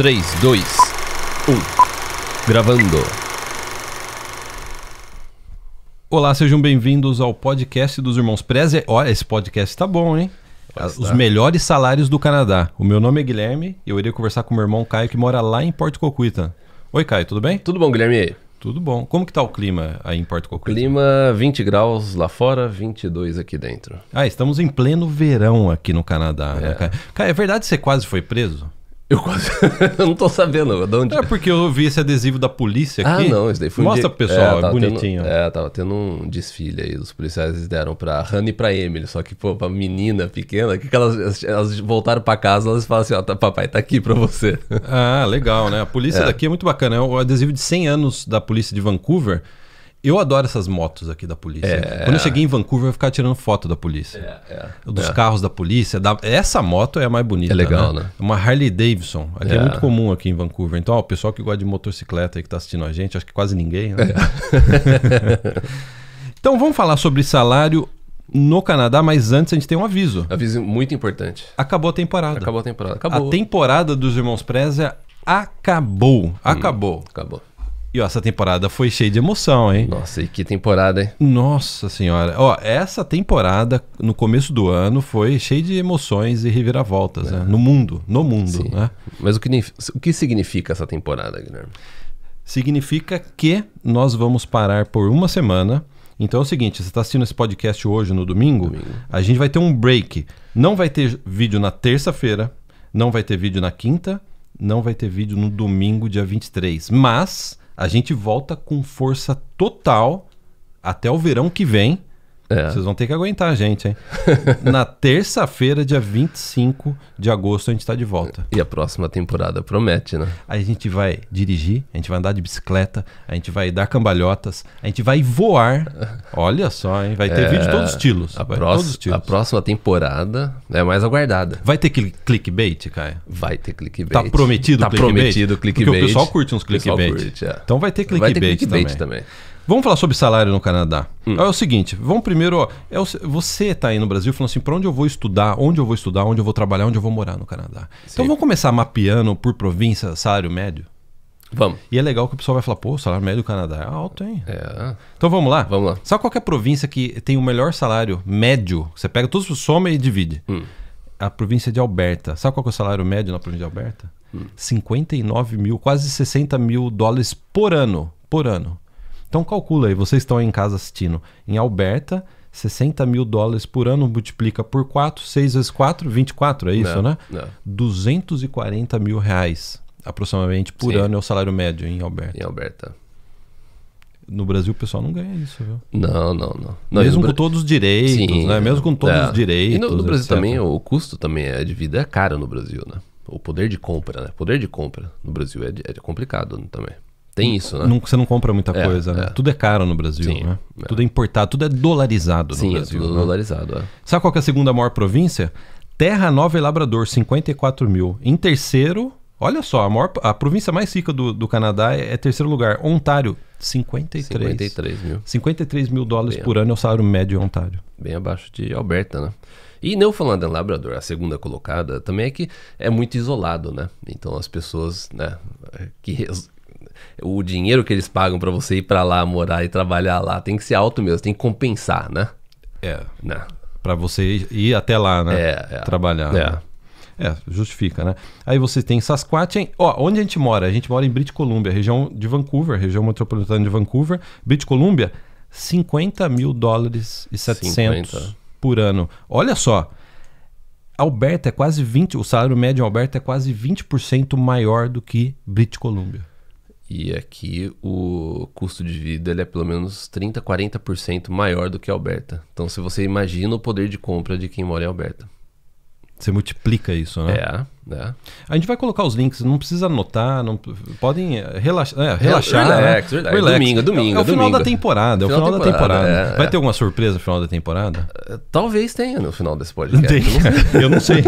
3, 2, 1. Gravando. Olá, sejam bem-vindos ao podcast dos Irmãos Preze. Olha, esse podcast tá bom, hein? os tá. melhores salários do Canadá. O meu nome é Guilherme e eu irei conversar com meu irmão Caio, que mora lá em Porto Coquita. Oi, Caio, tudo bem? Tudo bom, Guilherme? Tudo bom. Como que tá o clima aí em Porto Coquita? Clima 20 graus lá fora, 22 aqui dentro. Ah, estamos em pleno verão aqui no Canadá. Né, é. Né, Caio? Caio, é verdade que você quase foi preso? Eu quase. eu não tô sabendo de onde. É porque eu vi esse adesivo da polícia ah, aqui. Ah, não, esse daí foi Mostra um pro dia... pessoal, é, é bonitinho. Tendo, é, tava tendo um desfile aí. Os policiais deram pra Hannah e pra Emily. Só que, pô, pra menina pequena, que, que elas, elas voltaram pra casa elas falam assim: ó, tá, papai, tá aqui pra você. Ah, legal, né? A polícia é. daqui é muito bacana. É o adesivo de 100 anos da polícia de Vancouver. Eu adoro essas motos aqui da polícia. É. Quando eu cheguei em Vancouver, eu ficar tirando foto da polícia. É, é, dos é. carros da polícia. Da... Essa moto é a mais bonita. É legal, né? né? Uma Harley Davidson. Aqui é. é. muito comum aqui em Vancouver. Então, ó, o pessoal que gosta de motocicleta e que está assistindo a gente, acho que quase ninguém, né? É. então vamos falar sobre salário no Canadá, mas antes a gente tem um aviso. Aviso muito importante. Acabou a temporada. Acabou a temporada. Acabou. A temporada dos Irmãos Preza acabou. Acabou. Hum, acabou. E ó, essa temporada foi cheia de emoção, hein? Nossa, e que temporada, hein? Nossa senhora. Ó, essa temporada, no começo do ano, foi cheia de emoções e reviravoltas, né? é. né? No mundo, no mundo, Sim. né? Mas o que, o que significa essa temporada, Guilherme? Significa que nós vamos parar por uma semana. Então é o seguinte, você está assistindo esse podcast hoje, no domingo, domingo, a gente vai ter um break. Não vai ter vídeo na terça-feira, não vai ter vídeo na quinta, não vai ter vídeo no domingo, dia 23. Mas a gente volta com força total até o verão que vem é. Vocês vão ter que aguentar a gente, hein? Na terça-feira, dia 25 de agosto, a gente está de volta. E a próxima temporada promete, né? a gente vai dirigir, a gente vai andar de bicicleta, a gente vai dar cambalhotas, a gente vai voar. Olha só, hein? Vai ter é... vídeo de todos os estilos. A, próxima, estilos. a próxima temporada é mais aguardada. Vai ter cl clickbait, Caio? Vai ter clickbait. Tá prometido tá clickbait? prometido clickbait. Porque o pessoal curte uns clickbait. Curte, é. Então vai ter clickbait, vai ter clickbait também. também. Vamos falar sobre salário no Canadá. Hum. É o seguinte, vamos primeiro. Ó, é o, você está aí no Brasil falando assim: para onde eu vou estudar, onde eu vou estudar, onde eu vou trabalhar, onde eu vou morar no Canadá. Então Sim. Então vamos começar mapeando por província, salário médio? Vamos. E é legal que o pessoal vai falar, pô, salário médio do Canadá é alto, hein? É. Então vamos lá? Vamos lá. Sabe qual é a província que tem o melhor salário médio? Você pega todos, soma e divide. Hum. A província de Alberta. Sabe qual é o salário médio na província de Alberta? Hum. 59 mil, quase 60 mil dólares por ano. Por ano. Então calcula aí, vocês estão aí em casa assistindo. Em Alberta, 60 mil dólares por ano multiplica por 4, 6 vezes 4, 24, é isso, não, né? Não. 240 mil reais aproximadamente por Sim. ano é o salário médio em Alberta. Em Alberta. No Brasil o pessoal não ganha isso, viu? Não, não, não. não Mesmo com todos os direitos, Sim, né? Mesmo com todos é. os direitos. E no, no Brasil etc. também o custo também é de vida é caro no Brasil, né? O poder de compra, né? O poder de compra no Brasil é, é complicado também. Tem isso, né? Não, você não compra muita é, coisa, né? É. Tudo é caro no Brasil, Sim, né? É. Tudo é importado, tudo é dolarizado Sim, no é Brasil. Sim, tudo né? dolarizado, é. Sabe qual é a segunda maior província? Terra Nova e Labrador, 54 mil. Em terceiro, olha só, a, maior, a província mais rica do, do Canadá é, é terceiro lugar. Ontário, 53. 53 mil. 53 mil dólares Bem por ano é o salário médio em Ontário. Bem abaixo de Alberta, né? E falando em Labrador, a segunda colocada, também é que é muito isolado, né? Então as pessoas né, que, o dinheiro que eles pagam para você ir para lá, morar e trabalhar lá, tem que ser alto mesmo, tem que compensar, né? É. Né? Para você ir até lá, né? É, é. Trabalhar. É. Né? É, justifica, né? Aí você tem Sasquatch. Ó, onde a gente mora? A gente mora em British Columbia, região de Vancouver, região metropolitana de Vancouver. British Columbia, 50 mil dólares e 700 50. por ano. Olha só. Alberta é quase 20, o salário médio em Alberta é quase 20% maior do que British Columbia. E aqui o custo de vida ele é pelo menos 30, 40% maior do que Alberta. Então, se você imagina o poder de compra de quem mora em Alberta. Você multiplica isso, né? É, é. A gente vai colocar os links, não precisa anotar, não, podem é, relaxar. É, relaxar relax, né? relax, relax. Domingo, domingo. É, é o final da temporada. É o final, final da temporada. temporada. É, vai é. ter alguma surpresa no final da temporada? Talvez tenha no final desse podcast. Tem. Eu não sei.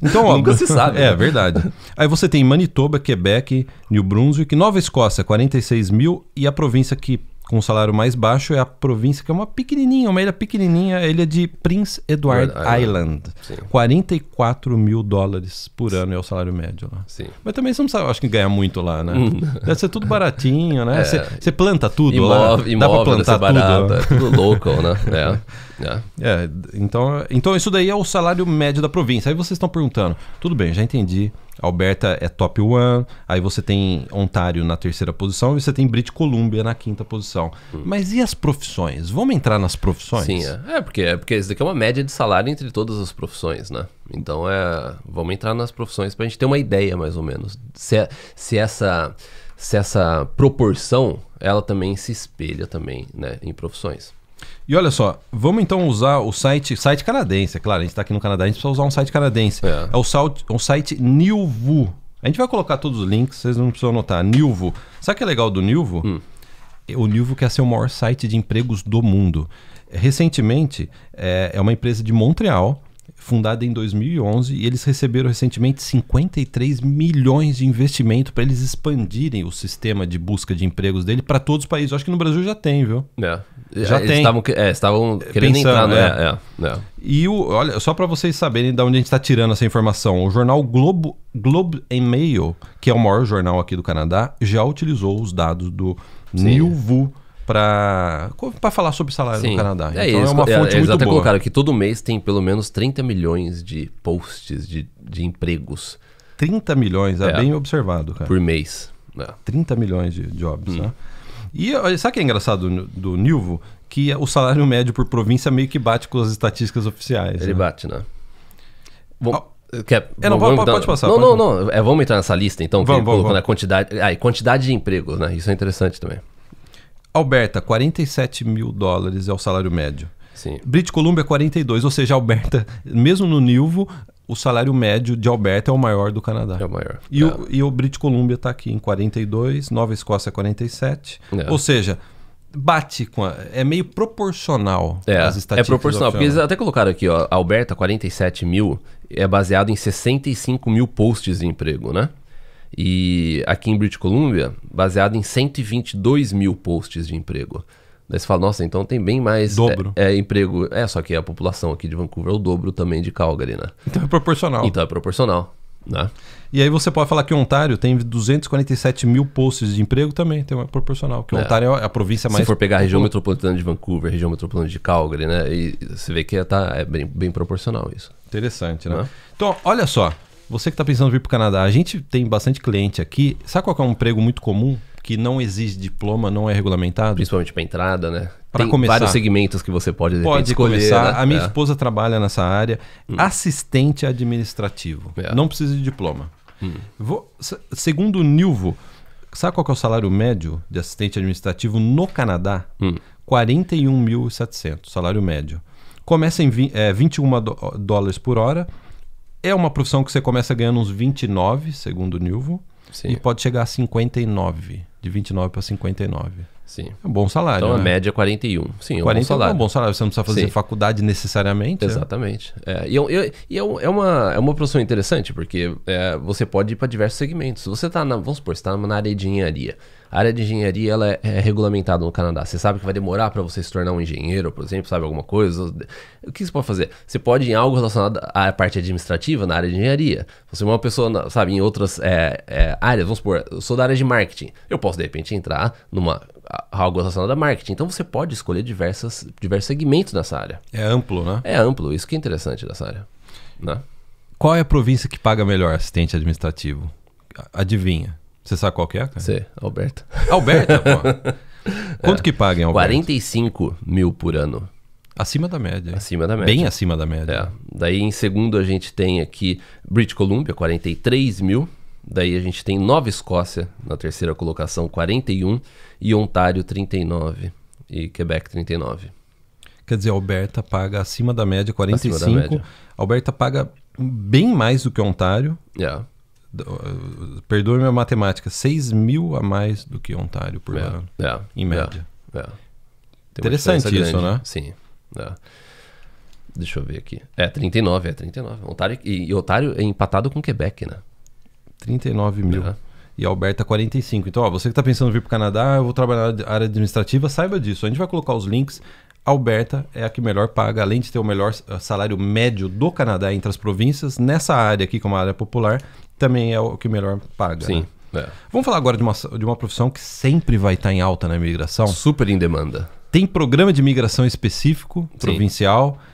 Então, ó, Nunca se sabe. É, né? verdade. Aí você tem Manitoba, Quebec, New Brunswick, Nova Escócia, 46 mil e a província que com salário mais baixo é a província, que é uma pequenininha, uma ilha pequenininha, a ilha de Prince Edward Island. Island. Sim. 44 mil dólares por ano é o salário médio lá. Sim. Mas também você não sabe, acho que ganha muito lá, né? Hum. Deve ser tudo baratinho, né? É. Você, planta tudo imóvel, lá. Imóvel, Dá pra plantar barato, tudo. É tudo local, né? É. É. é. então, então isso daí é o salário médio da província. Aí vocês estão perguntando, tudo bem, já entendi Alberta é top 1, aí você tem Ontário na terceira posição e você tem British Columbia na quinta posição. Hum. Mas e as profissões? Vamos entrar nas profissões? Sim, é, é porque, é porque isso daqui é uma média de salário entre todas as profissões, né? Então é. Vamos entrar nas profissões para a gente ter uma ideia, mais ou menos. Se, é, se essa se essa proporção ela também se espelha também né, em profissões. E olha só, vamos então usar o site site canadense, é claro, a gente está aqui no Canadá, a gente precisa usar um site canadense. É, é o, site, o site Nilvu. A gente vai colocar todos os links, vocês não precisam anotar. Nilvu. Sabe o que é legal do Nilvu? Hum. O Nilvu quer ser o maior site de empregos do mundo. Recentemente, é, é uma empresa de Montreal fundada em 2011, e eles receberam recentemente 53 milhões de investimento para eles expandirem o sistema de busca de empregos dele para todos os países. Eu acho que no Brasil já tem, viu? É. Já é, tem. Estavam, é, é, querendo Pensando, entrar, né? É. É, é. e o, olha, só para vocês saberem de onde a gente está tirando essa informação, o jornal Globo, Globe and Mail, que é o maior jornal aqui do Canadá, já utilizou os dados do Sim. Nilvu para falar sobre salário Sim. no Canadá. É então é isso. é uma fonte é, eles muito até boa. colocaram que todo mês tem pelo menos 30 milhões de posts de, de empregos. 30 milhões, é, é bem observado, cara. Por mês. É. Né? 30 milhões de jobs, né? hum. né? E sabe o que é engraçado do, do Nilvo? Que o salário médio por província meio que bate com as estatísticas oficiais. Ele né? bate, né? Bom, ah, Quer, é, não, vamos, pode, então pode, passar. Não, pode não, passar. não. É, vamos entrar nessa lista, então, vamos, vamos, vamos. a quantidade. Ah, quantidade de empregos, né? Isso é interessante também. Alberta, 47 mil dólares é o salário médio. Sim. British Columbia, 42. Ou seja, Alberta, mesmo no Nilvo, o salário médio de Alberta é o maior do Canadá. É o maior. E, o, é. e o British Columbia está aqui em 42, Nova Escócia 47. É. Ou seja, bate com a, é meio proporcional é, as é estatísticas. É proporcional, porque eles até colocaram aqui, ó, Alberta 47 mil é baseado em 65 mil posts de emprego, né? E aqui em British Columbia, baseado em 122 mil posts de emprego. Daí você fala, nossa, então tem bem mais dobro. É, é, emprego. É, só que a população aqui de Vancouver é o dobro também de Calgary, né? Então é proporcional. Então é proporcional, né? E aí você pode falar que Ontário tem 247 mil posts de emprego também, tem uma proporcional. Que é. Ontário é a província mais... Se for pegar a região metropolitana de Vancouver, região metropolitana de Calgary, né? E você vê que é, tá, é bem, bem proporcional isso. Interessante, né? né? Então, olha só. Você que está pensando em vir para o Canadá, a gente tem bastante cliente aqui. Sabe qual é um emprego muito comum? Que não exige diploma, não é regulamentado? Principalmente para entrada, né? Para começar. vários segmentos que você pode, repente, pode escolher. Começar. Né? A minha é. esposa trabalha nessa área. Hum. Assistente administrativo. É. Não precisa de diploma. Hum. Vou, segundo o Nilvo, sabe qual é o salário médio de assistente administrativo no Canadá? Hum. 41.700, salário médio. Começa em vi, é, 21 dólares por hora é uma profissão que você começa ganhando uns 29, segundo o Nilvo. Sim. E pode chegar a 59, de 29 para 59. Sim. É um bom salário. Então né? a média é 41. Sim, é um bom salário. É um bom salário. Você não precisa fazer Sim. faculdade necessariamente. Né? Exatamente. É. É, é. E, e, é e, é, uma, é uma profissão interessante, porque é, você pode ir para diversos segmentos. Você está, vamos supor, você está na área de engenharia. A área de engenharia ela é, é regulamentada no Canadá. Você sabe que vai demorar para você se tornar um engenheiro, por exemplo, sabe alguma coisa? O que você pode fazer? Você pode em algo relacionado à parte administrativa na área de engenharia. Você é uma pessoa, sabe, em outras é, é, áreas, vamos supor, eu sou da área de marketing. Eu posso, de repente, entrar numa algo relacionado a marketing. Então você pode escolher diversas, diversos segmentos nessa área. É amplo, né? É amplo, isso que é interessante dessa área. Né? Qual é a província que paga melhor assistente administrativo? Adivinha. Você sabe qual que é, cara? Você, Alberta. Alberta, pô. Quanto é. que paga em Alberta? 45 mil por ano. Acima da média. Acima da média. Bem acima da média. É. Daí em segundo a gente tem aqui British Columbia, 43 mil. Daí a gente tem Nova Escócia na terceira colocação, 41. E Ontário, 39. E Quebec, 39. Quer dizer, Alberta paga acima da média 45. da média. Alberta paga bem mais do que Ontário. É. Yeah perdoe minha matemática, 6 mil a mais do que Ontário por é, ano, é, em é, média. É, Interessante isso, grande. né? Sim. É. Deixa eu ver aqui. É, 39, é 39. Ontário, e, e Ontário é empatado com Quebec, né? 39 mil. É. E Alberta 45. Então, ó, você que está pensando em vir para o Canadá, eu vou trabalhar na área administrativa, saiba disso. A gente vai colocar os links Alberta é a que melhor paga, além de ter o melhor eh, salário médio do Canadá entre as províncias, nessa área aqui, como a área popular, também é o que melhor paga. Sim. Né? É. Vamos falar agora de uma, de uma profissão que sempre vai estar tá em alta na imigração. Super em demanda. Tem programa de imigração específico, provincial. Sim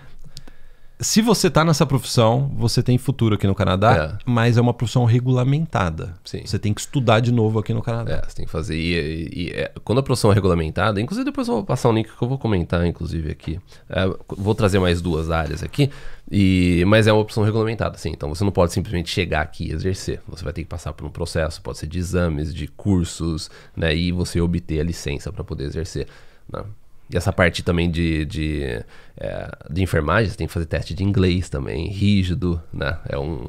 se você está nessa profissão, você tem futuro aqui no Canadá, é. mas é uma profissão regulamentada. Sim. Você tem que estudar de novo aqui no Canadá. É, você tem que fazer. E, e, e é, quando a profissão é regulamentada, inclusive depois eu vou passar um link que eu vou comentar, inclusive, aqui. É, vou trazer mais duas áreas aqui. E, mas é uma opção regulamentada, sim. Então você não pode simplesmente chegar aqui e exercer. Você vai ter que passar por um processo, pode ser de exames, de cursos, né? E você obter a licença para poder exercer. Né? E essa parte também de, de, é, de enfermagem, você tem que fazer teste de inglês também, rígido, né? É um.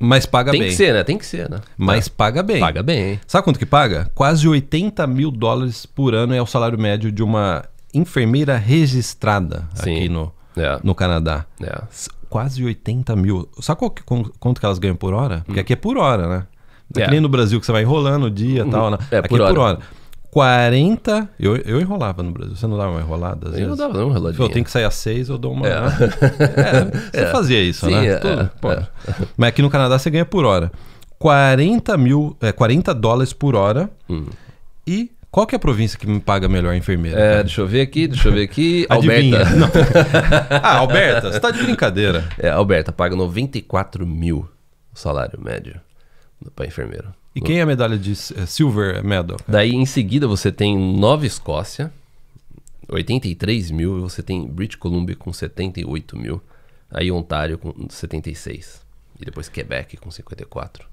Mas paga tem bem. Tem que ser, né? Tem que ser, né? Mas tá. paga bem. Paga bem. Sabe quanto que paga? Quase 80 mil dólares por ano é o salário médio de uma enfermeira registrada Sim. aqui no, é. no Canadá. É. Quase 80 mil. Sabe qual que, quanto que elas ganham por hora? Porque hum. aqui é por hora, né? É. nem no Brasil que você vai enrolando o dia e uhum. tal. Né? É, aqui por é por hora. hora. 40. Eu, eu enrolava no Brasil. Você não dava uma enrolada? Às eu vezes? não dava, não, enroladinha. Eu tenho que sair às 6, eu dou uma. É. É, você é. fazia isso, Sim, né? É, Tudo, é. Mas aqui no Canadá você ganha por hora. 40 mil. É, 40 dólares por hora. Hum. E qual que é a província que me paga melhor enfermeira? É, deixa eu ver aqui, deixa eu ver aqui. Alberta. ah, Alberta, você tá de brincadeira. É, Alberta paga 94 mil o salário médio para enfermeiro. E quem é a medalha de é, Silver Medal? Daí em seguida você tem Nova Escócia, 83 mil, e você tem British Columbia com 78 mil, aí Ontário com 76, e depois Quebec com 54.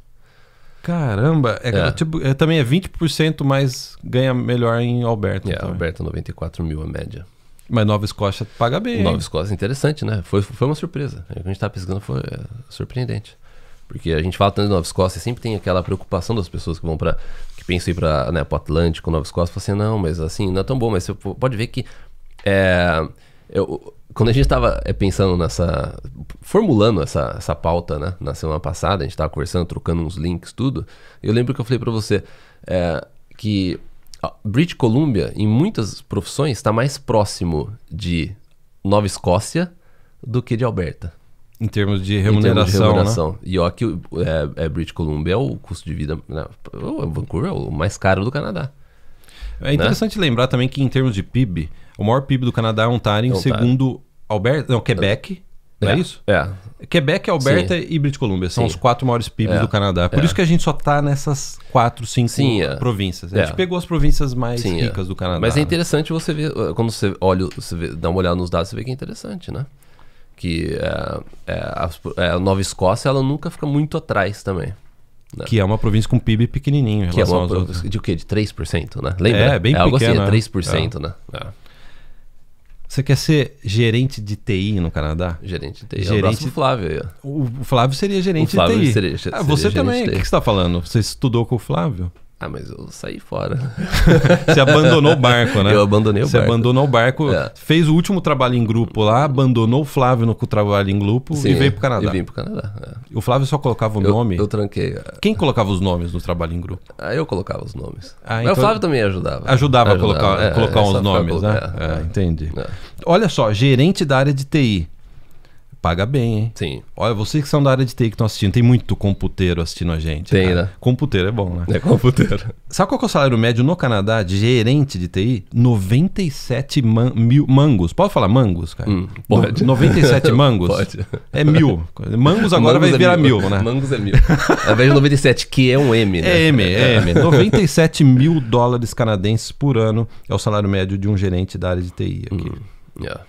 Caramba, é, é. Tipo, é, também é 20% mais ganha melhor em Alberta. É, também. Alberta 94 mil a média. Mas Nova Escócia paga bem. Nova Escócia, interessante, né? Foi, foi uma surpresa. O que a gente estava pesquisando foi é, surpreendente. Porque a gente fala tanto de Nova Escócia, sempre tem aquela preocupação das pessoas que vão para que pensam ir para né, o Atlântico, Nova Escócia, você assim, não, mas assim, não é tão bom, mas você pode ver que é, eu, quando a gente estava é, pensando nessa. formulando essa, essa pauta, né? Na semana passada, a gente estava conversando, trocando uns links, tudo. Eu lembro que eu falei para você é, que a British Columbia, em muitas profissões, está mais próximo de Nova Escócia do que de Alberta. Em termos de remuneração. Termos né? de remuneração. Né? E ó, que é, é, British Columbia é o custo de vida. Né? Vancouver é o mais caro do Canadá. É interessante né? lembrar também que, em termos de PIB, o maior PIB do Canadá é Ontário, é Ontário. segundo Alberta. Não, Quebec. Não é, é, isso? É. Quebec, Alberta Sim. e British Columbia são Sim. os quatro maiores PIBs é. do Canadá. Por é. isso que a gente só está nessas quatro, cinco Sim, é. províncias. A é. gente pegou as províncias mais ricas do Canadá. Mas é né? interessante você ver, quando você olha, você vê, dá uma olhada nos dados, você vê que é interessante, né? que é, é, a, é, Nova Escócia ela nunca fica muito atrás também. Né? Que é uma província com PIB pequenininho em que relação é uma, às pro... De o quê? De 3%, né? Lembra? É, bem é algo pequeno, assim, é 3%, né? é. né? É. Você quer ser gerente de TI no Canadá? Gerente de TI. Gerente... É o Flávio. O Flávio seria gerente o Flávio de TI. Seria, ah, seria ah, você também. O que, que você está falando? Você estudou com o Flávio? Ah, mas eu saí fora. Você abandonou o barco, né? Eu abandonei o Você barco. Você abandonou o barco, é. fez o último trabalho em grupo lá, abandonou o Flávio no trabalho em grupo Sim, e veio pro Canadá. E vim pro Canadá. É. O Flávio só colocava o eu, nome? Eu tranquei. É. Quem colocava os nomes no trabalho em grupo? Ah, eu colocava os nomes. Ah, mas o então Flávio também ajudava. Ajudava, ajudava a colocar, é, é colocar os nomes, colocar, né? É, entendi. Olha só, gerente da área de TI paga bem, hein? Sim. Olha, vocês que são da área de TI que estão assistindo, tem muito computeiro assistindo a gente. Tem, né? né? Computeiro é bom, né? É computeiro. Sabe qual é o salário médio no Canadá de gerente de TI? 97 man mil mangos. Pode falar mangos, cara? Hum, pode. No, 97 mangos? pode. É mil. Mangos agora mangos vai é virar mil. mil. né? Mangos é mil. Ao invés de 97, que é um M, né? É M, é M. 97 mil dólares canadenses por ano é o salário médio de um gerente da área de TI aqui. Hum, yeah.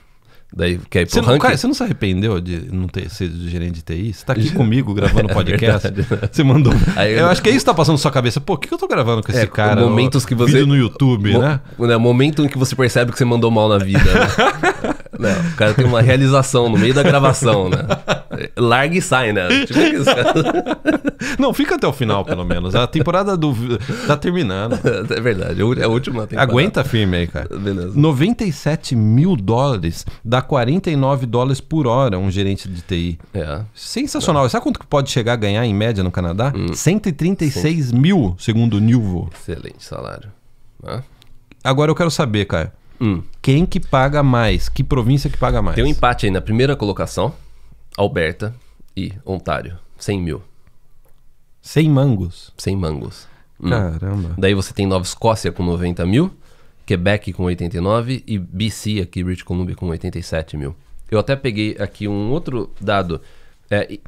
Daí quer ir pro você, ranking. Não, cara, você não se arrependeu de não ter sido gerente de TI? Você tá aqui comigo gravando é podcast. É você mandou. Aí eu... eu acho que é isso que tá passando na sua cabeça. Pô, o que, que eu tô gravando com esse é, cara? Momentos que você. Vídeo no YouTube, Mo... né? É, momento em que você percebe que você mandou mal na vida. Né? não, o cara tem uma realização no meio da gravação, né? Larga e sai, né? Tipo não, fica até o final, pelo menos. A temporada do. tá terminando. É verdade, é a última temporada. Aguenta firme aí, cara. Beleza. 97 mil dólares da a 49 dólares por hora um gerente de TI. É. Sensacional. É. Sabe quanto que pode chegar a ganhar em média no Canadá? Hum. 136 Sim. mil, segundo o Nilvo. Excelente salário. Agora eu quero saber, cara. Hum. Quem que paga mais? Que província que paga mais? Tem um empate aí na primeira colocação. Alberta e Ontário. 100 mil. 100 mangos? 100 mangos. Hum. Caramba. Daí você tem Nova Escócia com 90 mil. Quebec com 89 e BC aqui, British Columbia, com 87 mil. Eu até peguei aqui um outro dado. É,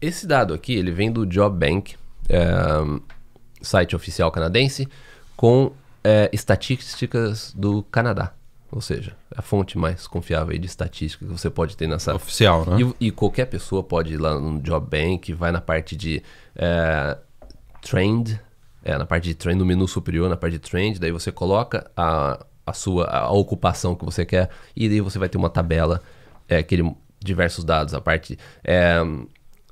esse dado aqui, ele vem do Job Bank, é, site oficial canadense, com é, estatísticas do Canadá. Ou seja, a fonte mais confiável de estatística que você pode ter nessa. Oficial, né? E, e qualquer pessoa pode ir lá no Job Bank, vai na parte de é, Trend, é, na parte de trend, no menu superior, na parte de trend, daí você coloca a, a sua a ocupação que você quer e daí você vai ter uma tabela, é, aquele, diversos dados, a parte, é,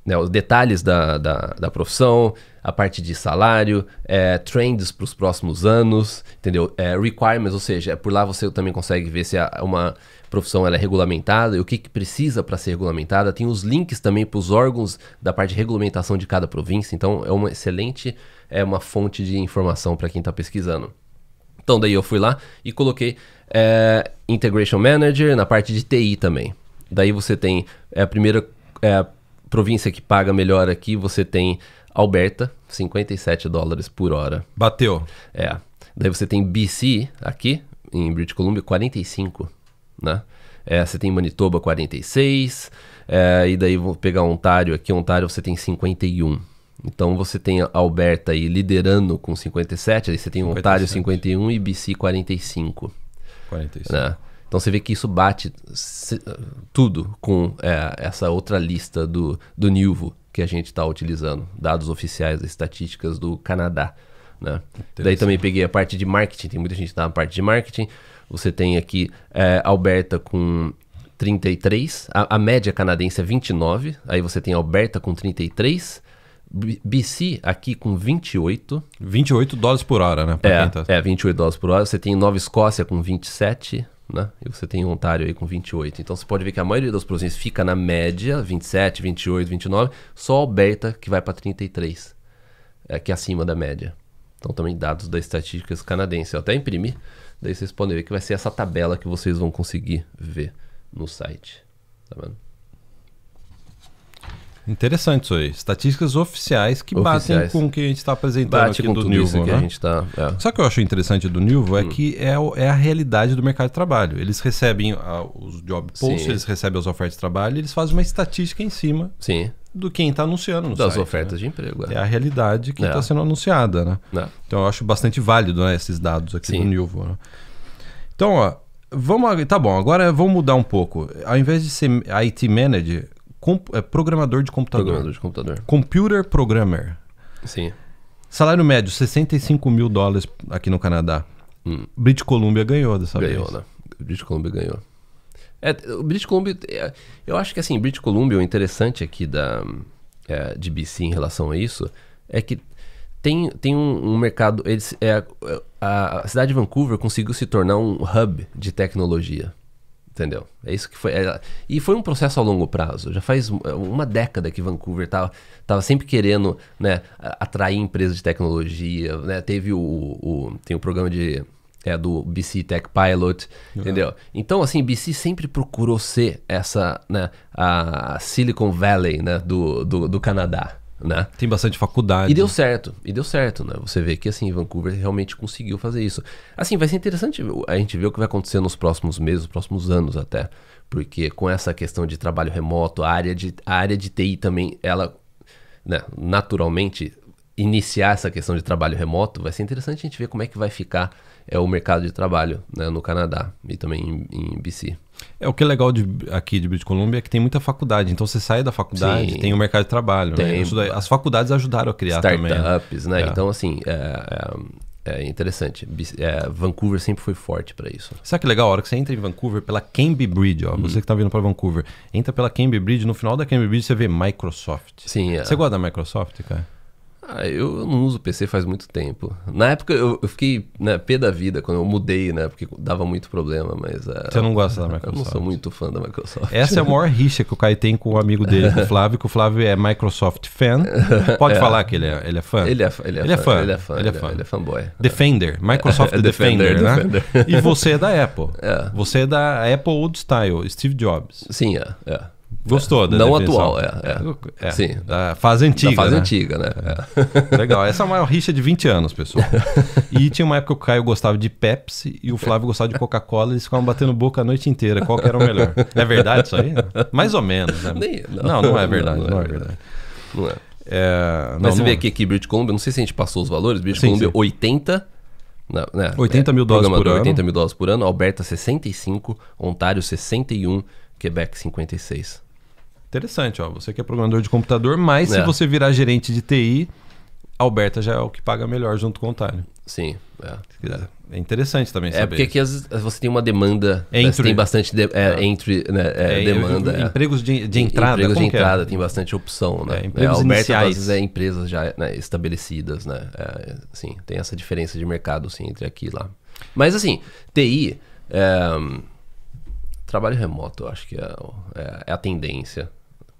né, os detalhes da, da, da, profissão, a parte de salário, é, trends para os próximos anos, entendeu? É, requirements, ou seja, por lá você também consegue ver se é uma profissão ela é regulamentada e o que, que precisa para ser regulamentada. Tem os links também para os órgãos da parte de regulamentação de cada província. Então é uma excelente é uma fonte de informação para quem está pesquisando. Então daí eu fui lá e coloquei é, Integration Manager na parte de TI também. Daí você tem é, a primeira é, província que paga melhor aqui, você tem Alberta, 57 dólares por hora. Bateu. É. Daí você tem BC aqui, em British Columbia, 45 né? É, você tem Manitoba 46, é, e daí vou pegar Ontário aqui, Ontário você tem 51. Então você tem Alberta aí liderando com 57, aí você tem 57. Ontário 51 e BC 45. 45. Né? Então você vê que isso bate se, tudo com é, essa outra lista do, do Nilvo que a gente está utilizando, dados oficiais estatísticas do Canadá. Né? Daí também peguei a parte de marketing, tem muita gente tá na parte de marketing. Você tem aqui é, Alberta com 33, a, a, média canadense é 29, aí você tem Alberta com 33, BC aqui com 28. 28 dólares por hora, né? é, tá... é, 28 dólares por hora. Você tem Nova Escócia com 27, né? E você tem Ontário aí com 28. Então você pode ver que a maioria das províncias fica na média, 27, 28, 29, só Alberta que vai para 33, é, que é acima da média. Então também dados das estatísticas canadenses. Eu até imprimi Daí vocês podem ver que vai ser essa tabela que vocês vão conseguir ver no site. Tá vendo? Interessante isso aí. Estatísticas oficiais que oficiais. batem com o que a gente está apresentando Bate aqui do Nilvo. Né? Que tá, é. Só que eu acho interessante do Nilvo é hum. que é, é, a realidade do mercado de trabalho. Eles recebem a, ah, os job posts, eles recebem as ofertas de trabalho, eles fazem uma estatística em cima Sim do quem está anunciando no das site, ofertas né? de emprego é. é. a realidade que está é. Tá sendo anunciada né é. então eu acho bastante válido né, esses dados aqui Sim. do Nilvo né? então ó vamos tá bom agora vamos mudar um pouco ao invés de ser IT manager é programador de computador programador de computador computer programmer Sim. salário médio 65 mil dólares aqui no Canadá hum. British Columbia ganhou dessa ganhou, vez ganhou né British Columbia ganhou é, o British Columbia, é, eu acho que assim, British Columbia, o interessante aqui da, é, de BC em relação a isso é que tem, tem um, um mercado. Eles, é, é, a, a, cidade de Vancouver conseguiu se tornar um hub de tecnologia. Entendeu? É isso que foi. É, e foi um processo a longo prazo. Já faz é, uma década que Vancouver tava, tava sempre querendo né, atrair empresas de tecnologia. Né? Teve o, o, tem o programa de é do BC Tech Pilot, uhum. entendeu? Então, assim, BC sempre procurou ser essa, né, a Silicon Valley, né, do, do, do Canadá, né? Tem bastante faculdade. E deu certo, e deu certo, né? Você vê que, assim, Vancouver realmente conseguiu fazer isso. Assim, vai ser interessante a gente ver o que vai acontecer nos próximos meses, nos próximos anos até, porque com essa questão de trabalho remoto, a área de, a área de TI também, ela, né, naturalmente iniciar essa questão de trabalho remoto, vai ser interessante a gente ver como é que vai ficar é, o mercado de trabalho né, no Canadá e também em, em BC. É o que é legal de, aqui de British Columbia é que tem muita faculdade. Então você sai da faculdade, Sim, tem o mercado de trabalho. Né? As faculdades ajudaram a criar startups, também. Né? Startups, né? É. Então assim. É, é, é interessante. É, Vancouver sempre foi forte para isso. Sabe que legal? A hora que você entra em Vancouver pela Cambridge Bridge, ó, hum. você uhum. que tá vindo para Vancouver, entra pela Cambridge Bridge, no final da Cambridge Bridge você vê Microsoft. Sim, é. Você gosta da Microsoft, cara? Ah, eu não uso PC faz muito tempo. Na época eu, eu fiquei né, pé da vida quando eu mudei, né? Porque dava muito problema, mas. Uh, Você não gosta da Microsoft? Eu não sou muito fã da Microsoft. Essa é a maior rixa que o Caio tem com o um amigo dele, com o Flávio, que o Flávio é Microsoft fan. Pode é. falar que ele é, ele é fã? Ele é, ele é, ele é fã, Ele é fã. É ele é fã. Ele é fanboy. Defender. Microsoft Defender, Defender, né? Defender. E você é da Apple. É. Você é da Apple Old Style, Steve Jobs. Sim, é. é. Gostou, né? Não definição. atual, é, é, é. é. Sim. Da fase antiga. Da fase né? antiga, né? É. é. Legal. Essa é a maior rixa de 20 anos, pessoal. E tinha uma época que o Caio gostava de Pepsi e o Flávio gostava de Coca-Cola e eles ficavam batendo boca a noite inteira. Qual que era o melhor? É verdade isso aí? Mais ou menos, né? Nem, não. não, não é verdade. Não, não, é não é verdade. Não é. É, não, Mas você não... vê aqui que British Columbia, não sei se a gente passou os valores, British sim, Columbia sim. 80. Não, né, 80 né, mil dólares por ano. 80 mil dólares por ano, Alberta 65, Ontário 61, Quebec 56. Interessante, ó. Você que é programador de computador, mas é. se você virar gerente de TI, Alberta já é o que paga melhor junto com o Ontário. Sim. É. é interessante também é, saber. É porque aqui as, você tem uma demanda, entry. Né, você tem bastante de, é, é. entre né, é, é demanda. Empregos de, de entrada. Empregos de entrada, tem bastante opção, né? empregos Alberta, iniciais. às vezes, é empresas já né, estabelecidas, né? sim, tem essa diferença de mercado, sim, entre aqui e lá. Mas, assim, TI... trabalho remoto, eu acho que é a tendência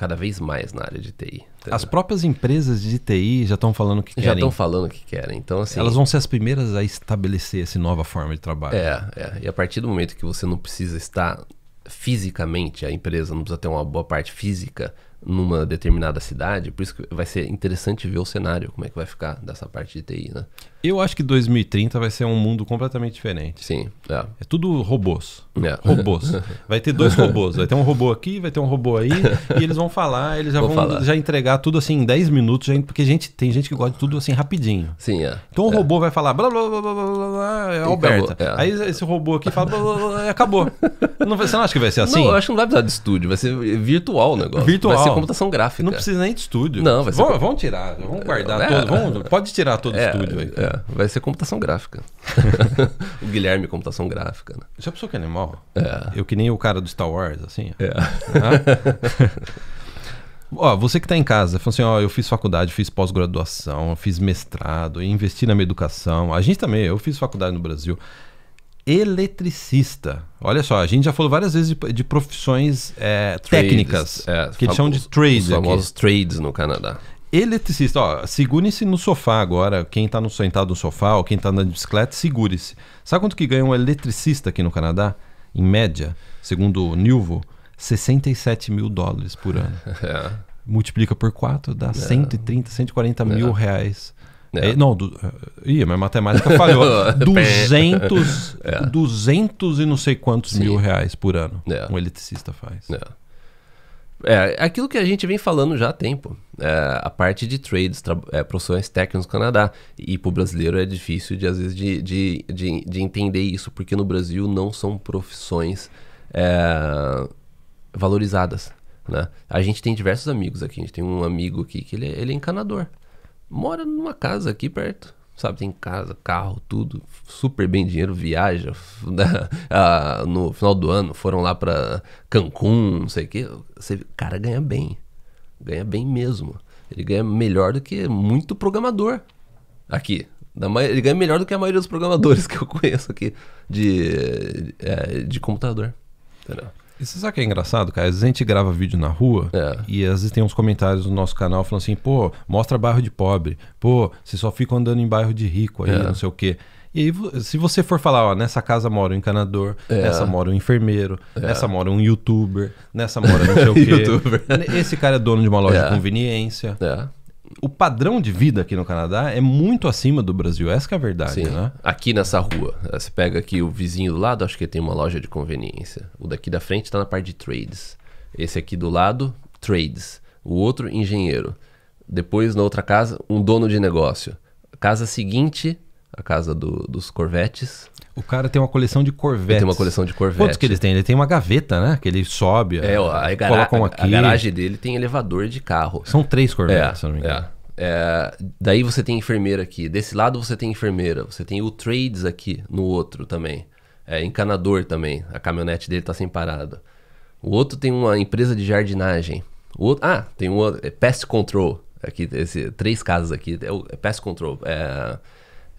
cada vez mais na área de TI. Entendeu? Tá as próprias empresas de TI já estão falando que querem. Já estão falando que querem. Então, assim, Elas vão ser as primeiras a estabelecer essa nova forma de trabalho. É, é. E a partir do momento que você não precisa estar fisicamente, a empresa não precisa ter uma boa parte física numa determinada cidade, por isso que vai ser interessante ver o cenário, como é que vai ficar dessa parte de TI, né? Eu acho que 2030 vai ser um mundo completamente diferente. Sim. É, é tudo robôs. É. Robôs. Vai ter dois robôs. Vai ter um robô aqui, vai ter um robô aí. e eles vão falar, eles já vão, já entregar tudo assim em 10 minutos, já, porque gente, tem gente que gosta de tudo assim rapidinho. Sim, é. Então o é. robô vai falar blá blá blá blá blá, blá é Alberta. É. aí esse robô aqui fala blá blá blá, acabou. Não, você não acha que vai ser assim? Não, eu acho que não vai precisar de estúdio, vai ser virtual o negócio. Virtual. Vai ser computação gráfica. Não precisa nem de estúdio. Não, vai ser. Vamos, tirar, vamos guardar é. Vamos, pode tirar todo o é, estúdio aí vai ser computação gráfica. o Guilherme computação gráfica, né? Já pensou que é animal? É. Eu que nem o cara do Star Wars, assim. É. Ó, você que está em casa, falou assim, ó, eu fiz faculdade, fiz pós-graduação, fiz mestrado, investi na minha educação. A gente também, eu fiz faculdade no Brasil. Eletricista. Olha só, a gente já falou várias vezes de, de profissões é, técnicas, é, que eles chamam de trades. Os famosos aqui. trades no Canadá. Eletricista, ó, segure-se no sofá agora. Quem tá no, sentado no sofá ou quem tá andando de bicicleta, segure-se. Sabe quanto que ganha um eletricista aqui no Canadá? Em média, segundo o Nilvo, 67 mil dólares por ano. É. Multiplica por 4, dá é. 130, 140 é. mil reais. É. é não, ia, mas matemática falhou. 200, 200 é. É. e não sei quantos Sim. mil reais por ano um eletricista faz. É. É, aquilo que a gente vem falando já há tempo. É, a parte de trades, é, profissões técnicas no Canadá. E para o brasileiro é difícil, de, às vezes, de, de, de, de, entender isso, porque no Brasil não são profissões é, valorizadas. Né? A gente tem diversos amigos aqui. A gente tem um amigo aqui que ele, é, ele é encanador. Mora numa casa aqui perto sabe? Tem casa, carro, tudo, super bem dinheiro, viaja. Ah, no final do ano foram lá para Cancún, não sei o quê. Você, o cara ganha bem, ganha bem mesmo. Ele ganha melhor do que muito programador aqui. Ele ganha melhor do que a maioria dos programadores que eu conheço aqui de, de, é, de computador. Entendeu? E você sabe que é engraçado, cara? Às vezes a gente grava vídeo na rua é. e às vezes tem uns comentários no nosso canal falando assim, pô, mostra bairro de pobre, pô, você só fica andando em bairro de rico aí, é. não sei o quê. E aí, se você for falar, ó, nessa casa mora um encanador, é. nessa mora um enfermeiro, é. nessa mora um youtuber, nessa mora não sei o quê. esse cara é dono de uma loja de é. conveniência. É o padrão de vida aqui no Canadá é muito acima do Brasil. Essa é a verdade, Sim. né? Aqui nessa rua, eh, você pega aqui o vizinho do lado, acho que tem uma loja de conveniência. O daqui da frente está na parte de trades. Esse aqui do lado, trades. O outro, engenheiro. Depois, na outra casa, um dono de negócio. Casa seguinte, a casa do, dos Corvettes. O cara tem uma coleção de Corvettes. Ele tem uma coleção de Corvettes. Quantos que ele tem? Ele tem uma gaveta, né? Que ele sobe, é, ó, a, eh, gara a, a garagem dele tem elevador de carro. São três Corvettes, é, se não me engano. É. É, daí você tem enfermeira aqui. Desse lado você tem enfermeira. Você tem o Trades aqui no outro também. É, encanador também. A caminhonete dele tá sem parada. O outro tem uma empresa de jardinagem. O outro, ah, tem um outro. É Pest Control. Aqui, esse, três casas aqui. É, é Pest Control. É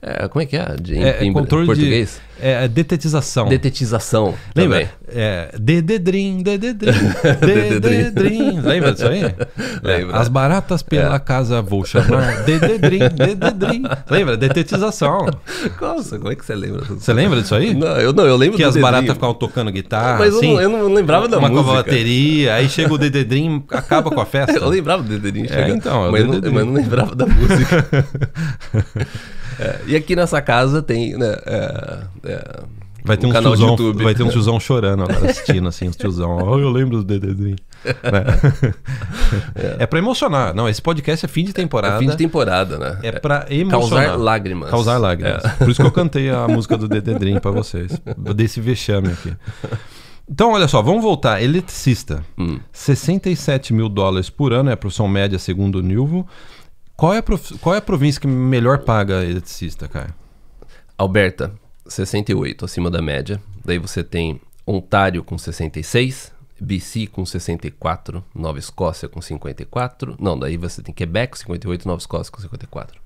é, como é que é? De, é, em, controle em português? De, é, é, detetização. Detetização. Lembra? É, dededrim, dededrim, dededrim. Lembra disso aí? Lembra. É, as baratas pela é. casa vou chamar. Dededrim, dededrim. Lembra? Detetização. Nossa, como é que você lembra? Você lembra disso aí? Não, eu, não, eu lembro Que as baratas ficavam tocando guitarra, Mas assim, eu, não, assim, eu não lembrava da uma música. Uma bateria, aí chega o dededrim, acaba com a festa. Eu lembrava do dededrim chegando. É, então, mas, eu não, mas não lembrava da música. É, e aqui nessa casa tem. Né, é, é vai, ter um canal tiozão, YouTube. vai ter um tiozão chorando agora assistindo, assim, os tiozão. Oh, eu lembro do Dededrim. Né? É. é pra emocionar. Não, esse podcast é fim de é, temporada. É fim de temporada, né? É pra emocionar. Causar lágrimas. Causar lágrimas. Por isso que eu cantei a música do Dededrim pra vocês. Desse vexame aqui. Então, olha só, vamos voltar. Eletricista. Hum. 67 mil dólares por ano é a profissão média, segundo o Nilvo. Qual é a, prof... Qual é a província que melhor paga eletricista, cara? Alberta, 68, acima da média. Daí você tem Ontário com 66, BC com 64, Nova Escócia com 54. Não, daí você tem Quebec com 58, Nova Escócia com 54.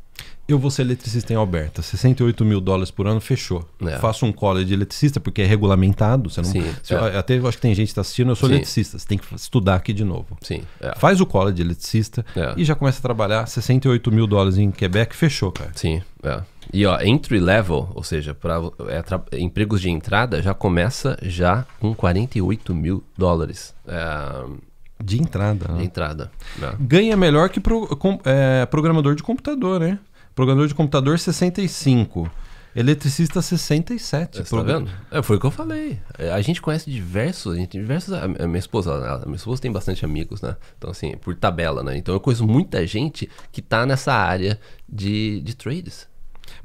Eu vou ser eletricista em Alberta. 68 mil dólares por ano, fechou. É. Faço um college de eletricista, porque é regulamentado. Você não, Sim, é. Até eu acho que tem gente que está assistindo, eu sou Sim. eletricista. Você tem que estudar aqui de novo. Sim. É. Faz o college de eletricista é. e já começa a trabalhar 68 mil dólares em Quebec, fechou, cara. Sim, é. E ó, entry level, ou seja, para é, empregos de entrada, já começa já com 48 mil dólares. É, de entrada. Né? De entrada. Né? Ganha melhor que pro, com, é, programador de computador, né? Programador de computador 65. Eletricista 67. Você program... tá vendo? É, foi o que eu falei. É, a gente conhece diversos, a gente tem diversos. A minha esposa, a minha esposa tem bastante amigos, né? Então, assim, por tabela, né? Então eu conheço muita gente que tá nessa área de, de trades.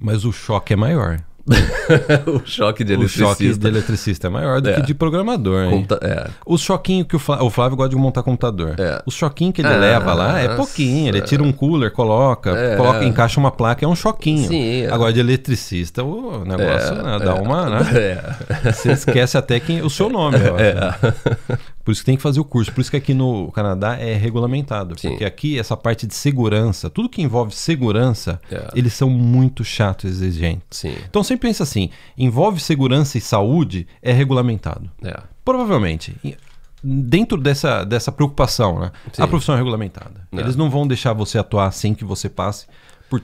Mas o choque é maior. o choque de eletricista. O choque de eletricista é maior do é. que de programador. Conta, é. O choquinho que o Flávio, o Flávio, gosta de montar computador. É. O choquinho que ele leva lá é pouquinho. Ele tira um cooler, coloca, é. coloca, encaixa uma placa, é um choquinho. Sim, é. Agora, de eletricista, o negócio é, né, dá uma. Né? Você esquece até quem, o seu nome. Né? Por isso que tem que fazer o curso. Por isso que aqui no Canadá é regulamentado. Sim. Porque aqui essa parte de segurança, tudo que envolve segurança, é. eles são muito chatos e exigentes. Sim. Então sempre pensa assim: envolve segurança e saúde, é regulamentado. É. Provavelmente. Dentro dessa, dessa preocupação, né? Sim. a profissão é regulamentada. É. Eles não vão deixar você atuar sem que você passe por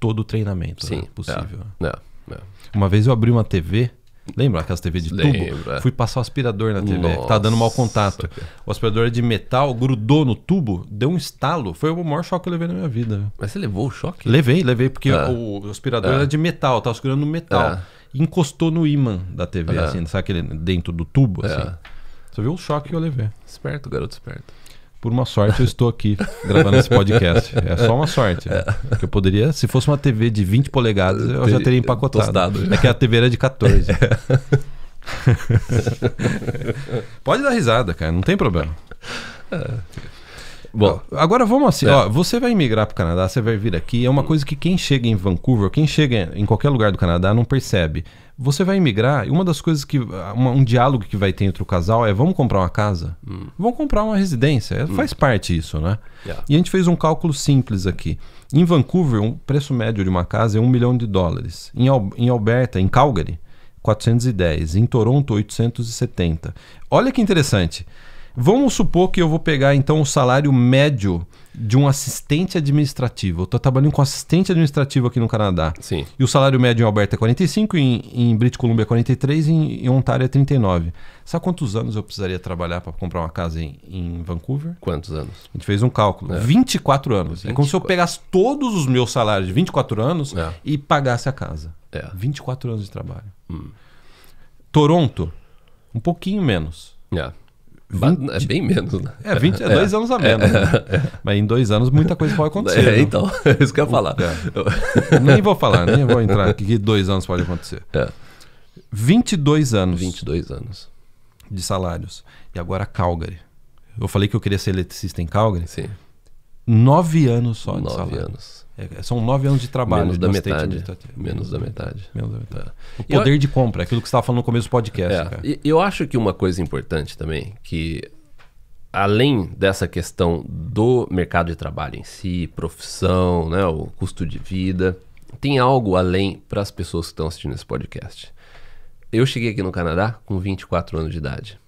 todo o treinamento né? possível. Uma vez eu abri uma TV Lembra aquelas TV de Lembra. tubo? Fui passar o aspirador na TV, Nossa. que tava tá dando mau contato. O aspirador é de metal, grudou no tubo, deu um estalo. Foi o maior choque que eu levei na minha vida. Mas você levou o choque? Levei, levei, porque ah. o aspirador ah. era de metal, estava tava segurando no metal. Ah. Encostou no ímã da TV, ah. assim, sabe aquele dentro do tubo, ah. assim. Você viu o choque que eu levei. Esperto, garoto esperto. Por uma sorte, eu estou aqui gravando esse podcast. É só uma sorte. É. eu poderia, se fosse uma TV de 20 polegadas, eu já teria empacotado. É que a TV era de 14. É. Pode dar risada, cara, não tem problema. É. Bom, agora vamos assim, é. ó, você vai emigrar para o Canadá, você vai vir aqui, é uma hum. coisa que quem chega em Vancouver, quem chega em qualquer lugar do Canadá não percebe. Você vai emigrar e uma das coisas que uma, um diálogo que vai ter entre o casal é vamos comprar uma casa, hum. vamos comprar uma residência, é, hum. faz parte isso, né? Yeah. E a gente fez um cálculo simples aqui. Em Vancouver, o um preço médio de uma casa é um milhão de dólares. Em, Al em Alberta, em Calgary, 410, em Toronto 870. Olha que interessante. Vamos supor que eu vou pegar então o salário médio de um assistente administrativo. Eu estou trabalhando com assistente administrativo aqui no Canadá. Sim. E o salário médio em Alberta é 45, em, em British Columbia é 43, em, em Ontário é 39. Sabe quantos anos eu precisaria trabalhar para comprar uma casa em, em, Vancouver? Quantos anos? A gente fez um cálculo. É. 24 anos. 24. É como se eu pegasse todos os meus salários de 24 anos é. e pagasse a casa. É. 24 anos de trabalho. Hum. Toronto, um pouquinho menos. Yeah. É. 20... É bem menos, né? É, 20, é, é dois é. anos a menos. Né? É. Né? Mas em dois anos muita coisa pode acontecer. É, então, é isso que eu ia falar. É. Nem vou falar, nem vou entrar aqui que dois anos pode acontecer. É. 22 anos. 22 anos. De salários. E agora Calgary. Eu falei que eu queria ser eletricista em Calgary. Sim. Nove anos só de nove salário. anos. É, são nove anos de trabalho. Menos da metade. Menos da metade. Menos da metade. É. O poder eu... de compra, é aquilo que você estava falando no começo do podcast. É. Eu acho que uma coisa importante também, que além dessa questão do mercado de trabalho em si, profissão, né, o custo de vida, tem algo além para as pessoas que estão assistindo esse podcast. Eu cheguei aqui no Canadá com 24 anos de idade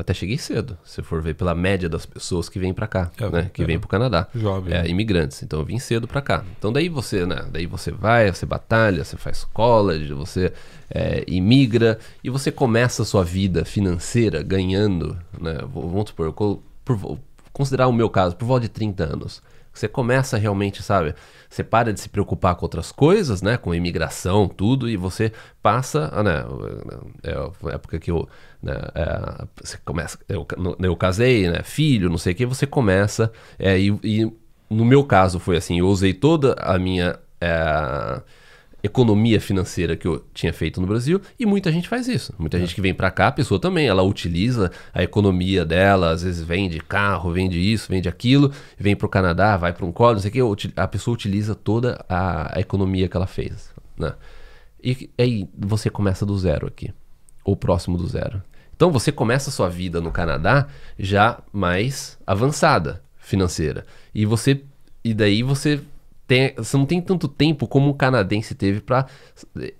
até cheguei cedo, se for ver pela média das pessoas que vêm para cá, é, né? Que é, vêm para o Canadá. Jovem. É, imigrantes. Então eu vim cedo para cá. Então daí você, né? Daí você vai, você batalha, você faz college, você é, imigra e você começa a sua vida financeira ganhando, né? Vamos supor, por, considerar o meu caso, por volta de 30 anos. Você começa realmente, sabe? Você para de se preocupar com outras coisas, né? Com imigração, tudo, e você passa. Ah, né? É a é época que eu. Né, é, você começa. Eu, eu casei, né? Filho, não sei o que, você começa. É, e, e, no meu caso foi assim: eu usei toda a minha. É, economia financeira que eu tinha feito no Brasil e muita gente faz isso. Muita é. gente que vem para cá, a pessoa também, ela utiliza a economia dela, às vezes vende carro, vende isso, vende aquilo, vem para o Canadá, vai para um colo, não sei o que, a pessoa utiliza toda a, a economia que ela fez. Né? E aí você começa do zero aqui, ou próximo do zero. Então você começa a sua vida no Canadá já mais avançada financeira. E você e daí você tem, você não tem tanto tempo como o canadense teve para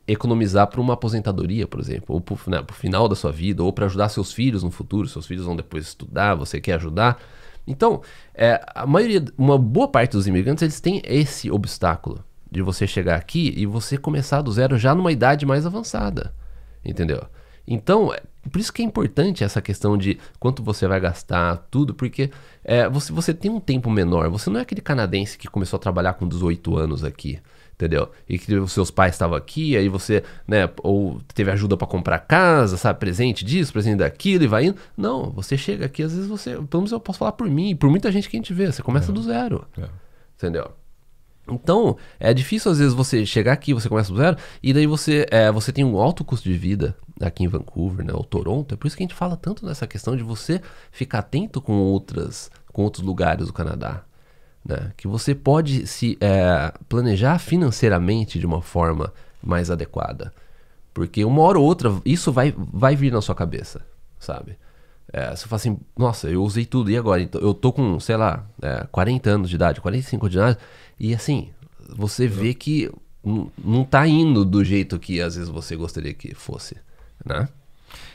economizar para uma aposentadoria, por exemplo, ou para o né, final da sua vida, ou para ajudar seus filhos no futuro. Seus filhos vão depois estudar, você quer ajudar. Então, é, a maioria, uma boa parte dos imigrantes, eles têm esse obstáculo de você chegar aqui e você começar do zero já numa idade mais avançada, entendeu? Então, é, por isso que é importante essa questão de quanto você vai gastar, tudo, porque é, você, você tem um tempo menor. Você não é aquele canadense que começou a trabalhar com 18 anos aqui, entendeu? E que os seus pais estavam aqui, aí você, né, ou teve ajuda para comprar casa, sabe, presente disso, presente daquilo e vai indo. Não, você chega aqui, às vezes você, pelo menos eu posso falar por mim, por muita gente que a gente vê, você começa é. do zero. É. Entendeu? Então, é difícil às vezes você chegar aqui, você começa do zero, e daí você, é, você tem um alto custo de vida aqui em Vancouver, né, ou Toronto. É por isso que a gente fala tanto nessa questão de você ficar atento com outras, com outros lugares do Canadá. Né? Que você pode se é, planejar financeiramente de uma forma mais adequada. Porque uma hora ou outra isso vai, vai vir na sua cabeça, sabe? É, você fala assim, nossa, eu usei tudo, e agora? Então, eu tô com, sei lá, é, 40 anos de idade, 45 de idade, e assim, você vê que não tá indo do jeito que às vezes você gostaria que fosse, né?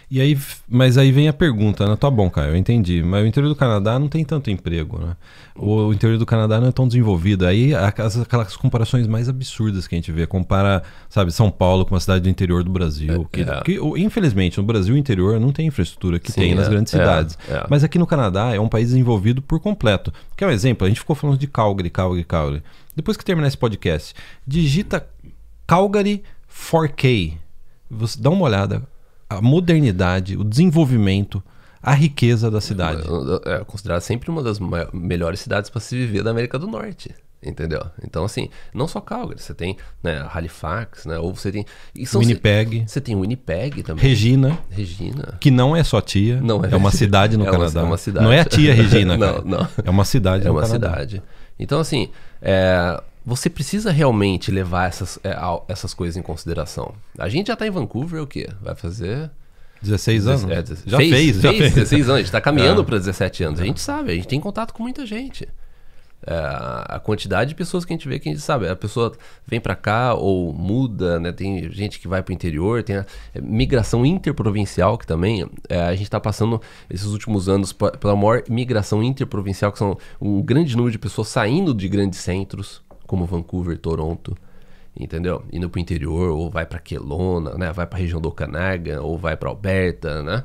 E aí, mas aí vem a pergunta, né? Tá bom, cara, eu entendi. Mas o interior do Canadá não tem tanto emprego, né? O interior do Canadá não é tão desenvolvido. Aí aquelas, aquelas comparações mais absurdas que a gente vê. Compara, sabe, São Paulo com uma cidade do interior do Brasil. É, que, é. que, infelizmente, no Brasil, o interior não tem infraestrutura que Sim, tem é, nas grandes é, cidades. É. Mas aqui no Canadá é um país desenvolvido por completo. Quer um exemplo? A gente ficou falando de Calgary, Calgary, Calgary. Depois que terminar esse podcast, digita Calgary 4K. Você dá uma olhada a modernidade, o desenvolvimento, a riqueza da cidade. É, é, é considerada sempre uma das melhores cidades para se viver da América do Norte entendeu? Então, assim, não só Calgary, você tem né, Halifax, né? Ou você tem. São, Winnipeg. Você tem Winnipeg também. Regina. Regina. Que não é só tia. Não é. É uma cidade no é Canadá. Uma, é uma cidade. Não é a tia Regina. não, não. É uma cidade. É uma Canadá. cidade. Então, assim, é, você precisa realmente levar essas, é, essas coisas em consideração. A gente já está em Vancouver, o quê? Vai fazer. 16 anos? É, já fez, fez, já fez. 16 anos, a gente está caminhando é. para 17 anos. A gente sabe, a gente tem contato com muita gente é, a quantidade de pessoas que a gente vê que a gente sabe, a pessoa vem para cá ou muda, né? Tem gente que vai para o interior, tem a é, migração interprovincial que também é, a gente está passando esses últimos anos pela maior migração interprovincial, que são um grande número de pessoas saindo de grandes centros como Vancouver, Toronto, entendeu? Indo para o interior ou vai para Kelowna, né? Vai para a região do Okanagan ou vai para Alberta, né?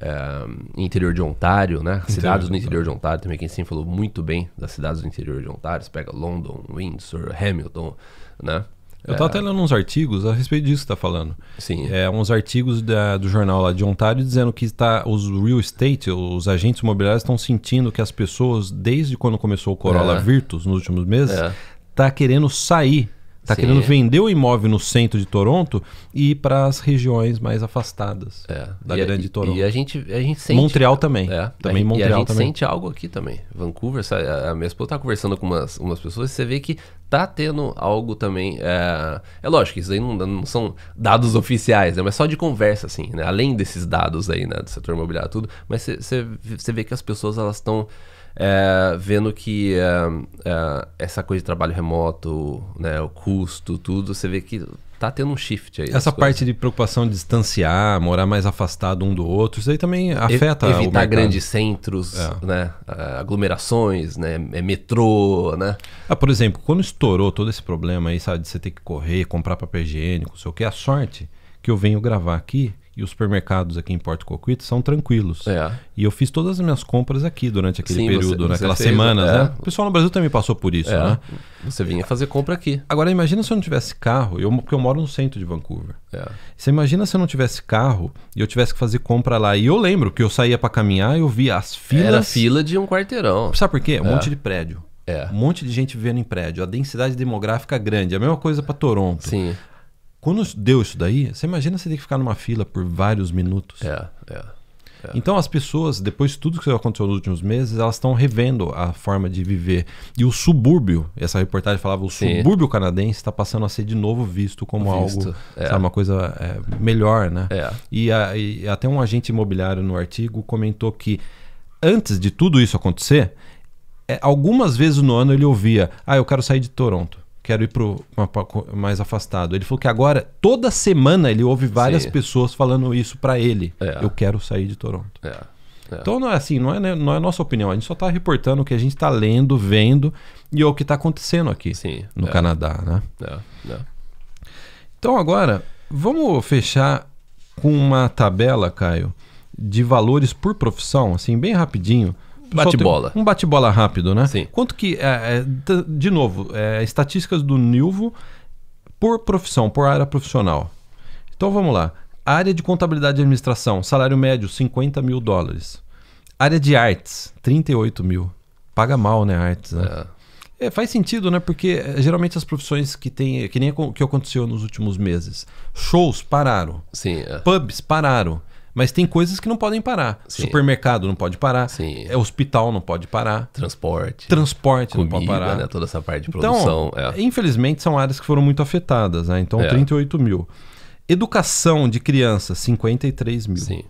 é, interior de Ontário, né? Cidades do interior de Ontário também, quem sempre falou muito bem das cidades do interior de Ontário. Você pega London, Windsor, Hamilton, né? Eu tava é... até lendo uns artigos a respeito disso que tá falando. Sim. É, uns artigos da, do jornal lá de Ontário dizendo que tá, os real estate, os agentes imobiliários estão sentindo que as pessoas, desde quando começou o Corolla é. Virtus nos últimos meses, é. tá querendo sair Está querendo vender o imóvel no centro de Toronto e ir para as regiões mais afastadas é. da e grande a, Toronto. E a gente, a gente sente. Montreal também. É. também a, Montreal e a gente também. sente algo aqui também. Vancouver, a, a minha esposa está conversando com umas, umas pessoas e você vê que tá tendo algo também. É, é lógico, isso aí não, não, são dados oficiais, né? Mas só de conversa, assim, né? Além desses dados aí, né? Do setor imobiliário, tudo. Mas você vê que as pessoas elas estão é, vendo que é, é, essa coisa de trabalho remoto, né, o custo, tudo, você vê que tá tendo um shift aí. Essa parte coisas. de preocupação de distanciar, morar mais afastado um do outro, isso aí também afeta Ev evitar grandes centros, é. né? É, aglomerações, né? É, metrô, né? Ah, por exemplo, quando estourou todo esse problema aí, sabe, de você ter que correr, comprar papel higiênico, não sei o que, a sorte que eu venho gravar aqui e os supermercados aqui em Porto Coquito são tranquilos. É. E eu fiz todas as minhas compras aqui durante aquele Sim, período, naquelas semanas, é. né? O pessoal no Brasil também passou por isso, é. né? Você vinha fazer compra aqui. Agora imagina se eu não tivesse carro, eu, porque eu moro no centro de Vancouver. É. Você imagina se eu não tivesse carro e eu tivesse que fazer compra lá. E eu lembro que eu saía para caminhar eu via as filas. Era fila de um quarteirão. Sabe por quê? Um é. monte de prédio. É. Um monte de gente vivendo em prédio, a densidade demográfica grande, a mesma coisa para Toronto. Sim. Quando deu isso daí, você imagina você ter que ficar numa fila por vários minutos. É, é. É. Então as pessoas, depois de tudo que aconteceu nos últimos meses, elas estão revendo a forma de viver. E o subúrbio, essa reportagem falava, o Sim. subúrbio canadense está passando a ser de novo visto como visto. algo, é. sabe, uma coisa é, melhor, né? É. E, a, e até um agente imobiliário no artigo comentou que antes de tudo isso acontecer, é, algumas vezes no ano ele ouvia, ah, eu quero sair de Toronto quero ir o mais afastado. Ele falou que agora, toda semana, ele ouve várias Sim. pessoas falando isso para ele. É. Eu quero sair de Toronto. É. É. Então, não é assim, não é, né, não é nossa opinião. A gente só está reportando o que a gente está lendo, vendo e é o que está acontecendo aqui Sim, no é. Canadá, né? É, é, então, agora, vamos fechar com uma tabela, Caio, de valores por profissão, assim, bem rapidinho, Bate-bola. Um bate-bola rápido, né? Sim. Quanto que. É, é de novo, é, estatísticas do Nilvo por profissão, por área profissional. Então vamos lá. Área de contabilidade e administração, salário médio 50 mil dólares. Área de artes, 38 mil. Paga mal, né, artes, né? É. é. faz sentido, né? Porque é, geralmente as profissões que tem. Que nem que aconteceu nos últimos meses. Shows pararam. Sim. É. Pubs pararam. Mas tem coisas que não podem parar. Sim. Supermercado não pode parar. Sim. É, hospital não pode parar. Transporte. Transporte comida, não pode parar. Né? Toda essa parte de então, produção. Então, é. Infelizmente, são áreas que foram muito afetadas. Né? Então, é. 38 mil. Educação de crianças, 53 mil. Sim.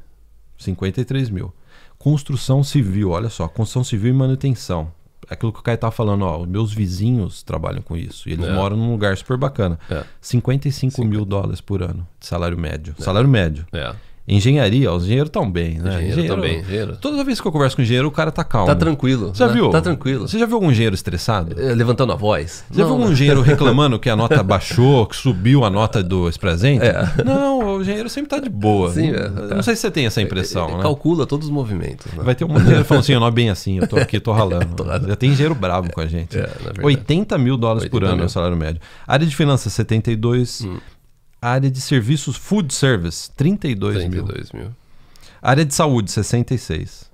53 mil. Construção civil, olha só. Construção civil e manutenção. É aquilo que o Caio estava tá falando, ó, meus vizinhos trabalham com isso. E eles é. moram num lugar super bacana. É. 55 50. mil dólares por ano de salário médio. É. Salário médio. É. Engenharia, os engenheiros estão bem, né? Engenheiro, engenheiro também. Engenheiro. Toda vez que eu converso com engenheiro, o cara tá calmo. Tá tranquilo. Você já né? viu? Tá tranquilo. Você já viu algum engenheiro estressado? Eh, levantando a voz. Você não, já viu algum né? engenheiro reclamando que a nota baixou, que subiu a nota do presente? É. Não, o engenheiro sempre tá de boa. Sim, não, é. não tá. sei se você tem essa eh, impressão, ele eh, né? Calcula todos os movimentos. Né? Vai ter um engenheiro falando assim, eu não é bem assim, eu tô aqui, tô ralando. já tem engenheiro bravo com a gente. É, 80 mil dólares 80 por ano mil. é o salário médio. área de finanças, 72. Hum. Área de serviços, food service, 32, 32 mil. Área de saúde, 66.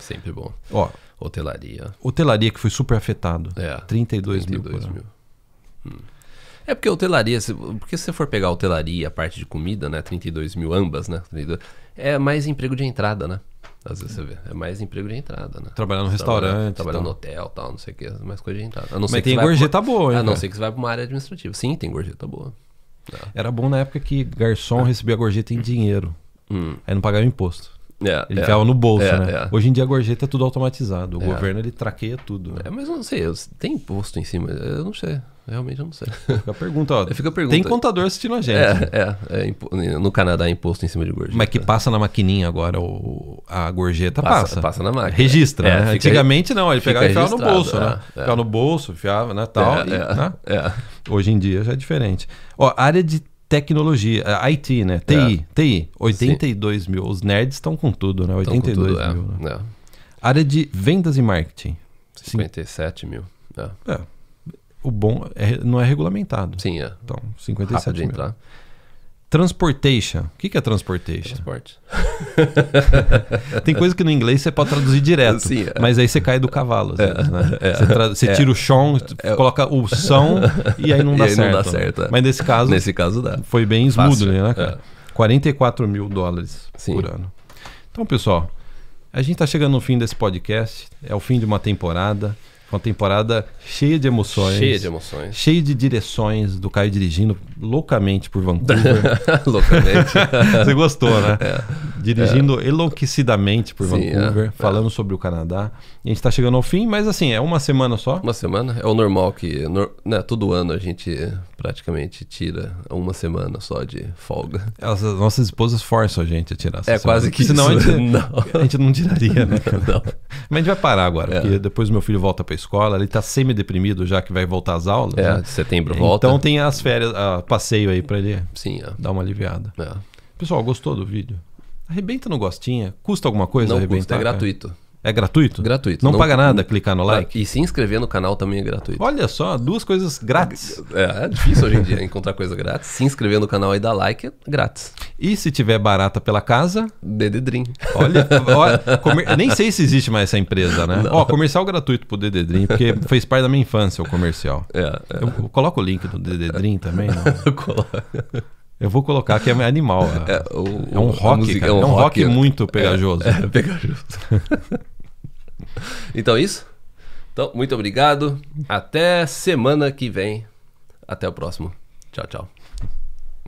Sempre bom. Ó, hotelaria. Hotelaria que foi super afetado. É. 32, 32 mil. mil. Hum. É porque a hotelaria, porque se você for pegar a hotelaria, a parte de comida, né? 32 mil ambas, né? 32, é mais emprego de entrada, né? Às vezes você vê. É mais emprego de entrada, né? Trabalhar no restaurante. Trabalhar no hotel tal, não sei o que. Mais coisa de entrada. A não Mas tem gorjeta pra... boa, hein? A não ser que você vai para uma área administrativa. Sim, tem gorjeta boa. É. Era bom na época que garçom recebia gorjeta em dinheiro. Hum. Aí não pagava imposto. É, ele é, ficava no bolso, é, né? É. Hoje em dia a gorjeta é tudo automatizado. O é. governo ele traqueia tudo. Né? É, mas não sei, tem imposto em cima, eu não sei. Realmente eu não sei. Fica a pergunta, ó. Fica a pergunta. Tem contador assistindo a gente. É, né? é, é, no Canadá é imposto em cima de gorjeta. Mas que passa na maquininha agora, o, a gorjeta passa. Passa, passa na máquina. Registra, é, né? Antigamente não, ele pegava e enfiava no bolso, né? é, né? É. Ficava no bolso, enfiava, né? Tal, é, e, é, né? É. Hoje em dia já é diferente. Ó, área de tecnologia, IT, né? TI, TI, 82 Sim. mil. Os nerds estão com tudo, né? 82 tudo, mil. Né? Área de vendas e marketing. 57 Sim. mil. É. é o bom é, não é regulamentado. Sim, é. Então, 57 Rápido mil. entrar. Transportation. O que, é transportation? Transporte. Tem coisa que no inglês você pode traduzir direto, Sim, é. mas aí você cai do cavalo. É, vezes, né? é, você, você é. tira o chão, é. coloca o som e aí não dá aí certo. Não dá certo né? é. mas nesse caso, nesse caso dá. foi bem smoothly, né, cara? 44 mil dólares Sim. por ano. Então, pessoal, a gente está chegando no fim desse podcast. É o fim de uma temporada. Foi uma temporada cheia de emoções. Cheia de emoções. Cheia de direções do Caio dirigindo loucamente por Vancouver. loucamente. Você gostou, né? É. Dirigindo é. enlouquecidamente por Sim, Vancouver, é. falando é. sobre o Canadá. E a gente está chegando ao fim, mas assim, é uma semana só? Uma semana. É o normal que. Né, todo ano a gente praticamente tira uma semana só de folga. As nossas esposas forçam a gente a tirar essa É semana. quase que Senão isso. A gente, não. a gente não tiraria, né? Não. Mas a gente vai parar agora, é. porque depois meu filho volta para escola, ele está semi-deprimido já que vai voltar às aulas. É, né? setembro volta. Então tem as férias, passeio aí para ele Sim, é. dar uma aliviada. É. Pessoal, gostou do vídeo? Arrebenta no gostinha. Custa alguma coisa Não arrebentar? Custa, é gratuito. É gratuito? Gratuito. Não, não paga nada clicar no like? E se inscrever no canal também é gratuito. Olha só, duas coisas grátis. É, é difícil hoje em dia encontrar coisa grátis. Se inscrever no canal e dar like é grátis. E se tiver barata pela casa? Dededrim. Olha, comer... nem sei se existe mais essa empresa, né? Não. Ó, comercial gratuito pro Dededrim, porque fez parte da minha infância o comercial. É, é. Eu, coloco o link do Dededrim também? Coloca. Eu vou colocar que é animal. É, ah. o, é um rock, música, é, um é um rock, rock é- muito pegajoso. É, é, pegajoso. então é isso? Então, muito obrigado. Até semana que vem. Até o próximo. Tchau, tchau.